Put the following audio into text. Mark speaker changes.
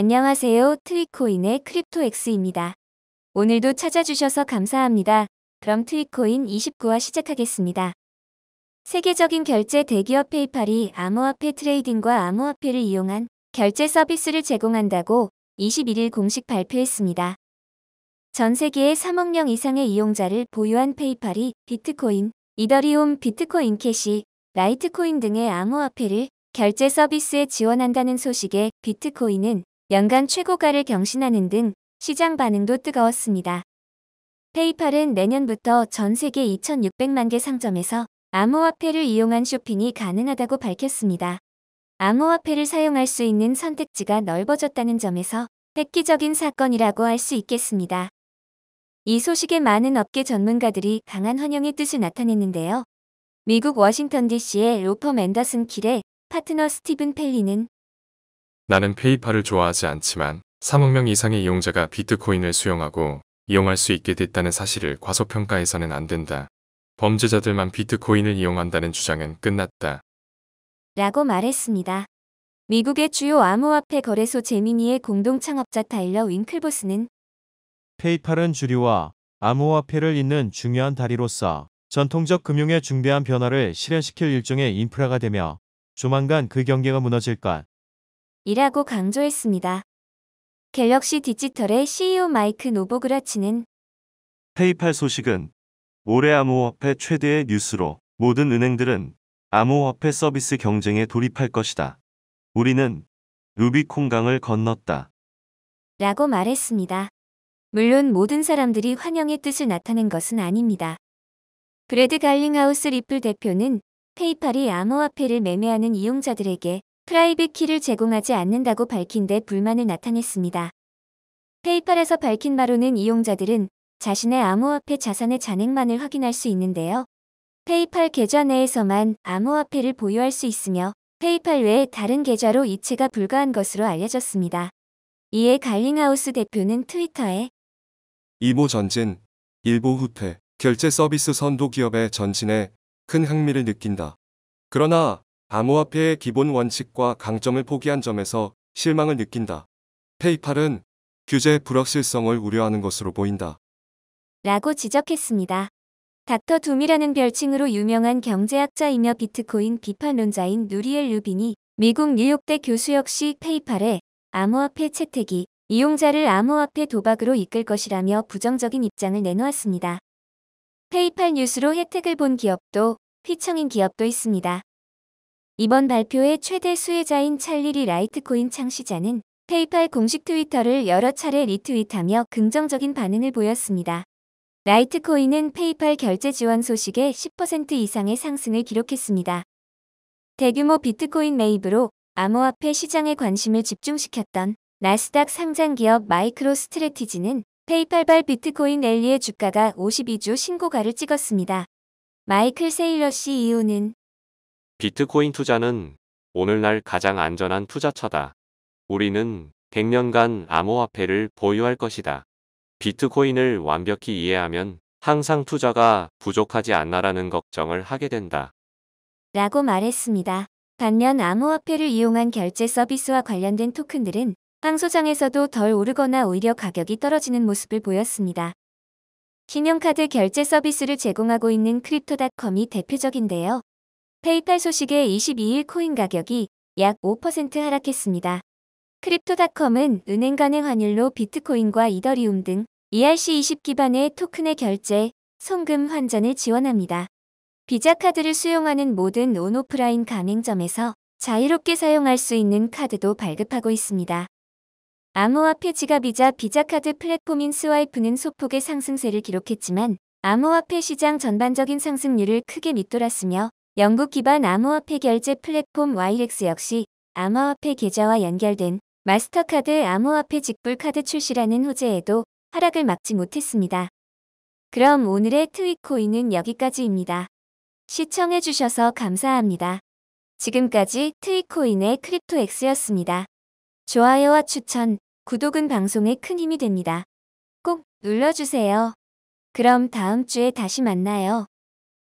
Speaker 1: 안녕하세요. 트리코인의 크립토엑스입니다. 오늘도 찾아주셔서 감사합니다. 그럼 트리코인 29화 시작하겠습니다. 세계적인 결제 대기업 페이팔이 암호화폐 트레이딩과 암호화폐를 이용한 결제 서비스를 제공한다고 21일 공식 발표했습니다. 전세계의 3억 명 이상의 이용자를 보유한 페이팔이 비트코인, 이더리움, 비트코인 캐시, 라이트코인 등의 암호화폐를 결제 서비스에 지원한다는 소식에 비트코인은 연간 최고가를 경신하는 등 시장 반응도 뜨거웠습니다. 페이팔은 내년부터 전 세계 2,600만 개 상점에서 암호화폐를 이용한 쇼핑이 가능하다고 밝혔습니다. 암호화폐를 사용할 수 있는 선택지가 넓어졌다는 점에서 획기적인 사건이라고 할 수 있겠습니다. 이 소식에 많은 업계 전문가들이 강한 환영의 뜻을 나타냈는데요. 미국 워싱턴 DC의 로펌 앤더슨 킬의 파트너 스티븐 펠리는 나는 페이팔을 좋아하지 않지만 3억 명 이상의 이용자가 비트코인을 수용하고 이용할 수 있게 됐다는 사실을 과소평가해서는 안 된다. 범죄자들만 비트코인을 이용한다는 주장은 끝났다. 라고 말했습니다. 미국의 주요 암호화폐 거래소 제미니의 공동 창업자 타일러 윙클보스는 페이팔은 주류와 암호화폐를 잇는 중요한 다리로서 전통적 금융의 중대한 변화를 실현시킬 일종의 인프라가 되며 조만간 그 경계가 무너질 것 이라고 강조했습니다. 갤럭시 디지털의 CEO 마이크 노보그라치는 페이팔 소식은 올해 암호화폐 최대의 뉴스로 모든 은행들은 암호화폐 서비스 경쟁에 돌입할 것이다. 우리는 루비콘강을 건넜다. 라고 말했습니다. 물론 모든 사람들이 환영의 뜻을 나타낸 것은 아닙니다. 브레드 갈링하우스 리플 대표는 페이팔이 암호화폐를 매매하는 이용자들에게 프라이빗 키를 제공하지 않는다고 밝힌 데 불만을 나타냈습니다. 페이팔에서 밝힌 바로는 이용자들은 자신의 암호화폐 자산의 잔액만을 확인할 수 있는데요. 페이팔 계좌 내에서만 암호화폐를 보유할 수 있으며 페이팔 외에 다른 계좌로 이체가 불가한 것으로 알려졌습니다. 이에 갈링하우스 대표는 트위터에 이모 전진, 일보 후퇴, 결제 서비스 선도 기업의 전진에 큰 흥미를 느낀다. 그러나 암호화폐의 기본 원칙과 강점을 포기한 점에서 실망을 느낀다. 페이팔은 규제 불확실성을 우려하는 것으로 보인다. 라고 지적했습니다. 닥터 둠이라는 별칭으로 유명한 경제학자이며 비트코인 비판론자인 누리엘 루빈이 미국 뉴욕대 교수 역시 페이팔에 암호화폐 채택이 이용자를 암호화폐 도박으로 이끌 것이라며 부정적인 입장을 내놓았습니다. 페이팔 뉴스로 혜택을 본 기업도 휘청인 기업도 있습니다. 이번 발표의 최대 수혜자인 찰리리 라이트코인 창시자는 페이팔 공식 트위터를 여러 차례 리트윗하며 긍정적인 반응을 보였습니다. 라이트코인은 페이팔 결제 지원 소식에 10% 이상의 상승을 기록했습니다. 대규모 비트코인 매입으로 암호화폐 시장의 관심을 집중시켰던 나스닥 상장 기업 마이크로 스트레티지는 페이팔발 비트코인 엘리의 주가가 52주 신고가를 찍었습니다. 마이클 세일러 CEO는 비트코인 투자는 오늘날 가장 안전한 투자처다. 우리는 100년간 암호화폐를 보유할 것이다. 비트코인을 완벽히 이해하면 항상 투자가 부족하지 않나라는 걱정을 하게 된다. 라고 말했습니다. 반면 암호화폐를 이용한 결제 서비스와 관련된 토큰들은 황소장에서도 덜 오르거나 오히려 가격이 떨어지는 모습을 보였습니다. 신용카드 결제 서비스를 제공하고 있는 크립토닷컴이 대표적인데요. 페이팔 소식의 22일 코인 가격이 약 5% 하락했습니다. 크립토닷컴은 은행 간의 환율로 비트코인과 이더리움 등 ERC20 기반의 토큰의 결제, 송금 환전을 지원합니다. 비자 카드를 수용하는 모든 온오프라인 가맹점에서 자유롭게 사용할 수 있는 카드도 발급하고 있습니다. 암호화폐 지갑이자 비자 카드 플랫폼인 스와이프는 소폭의 상승세를 기록했지만 암호화폐 시장 전반적인 상승률을 크게 밑돌았으며 영국 기반 암호화폐 결제 플랫폼 YLX 역시 암호화폐 계좌와 연결된 마스터카드 암호화폐 직불 카드 출시라는 호재에도 하락을 막지 못했습니다. 그럼 오늘의 트윗코인은 여기까지입니다. 시청해주셔서 감사합니다. 지금까지 트윗코인의 크립토엑스였습니다. 좋아요와 추천, 구독은 방송에 큰 힘이 됩니다. 꼭 눌러주세요. 그럼 다음 주에 다시 만나요.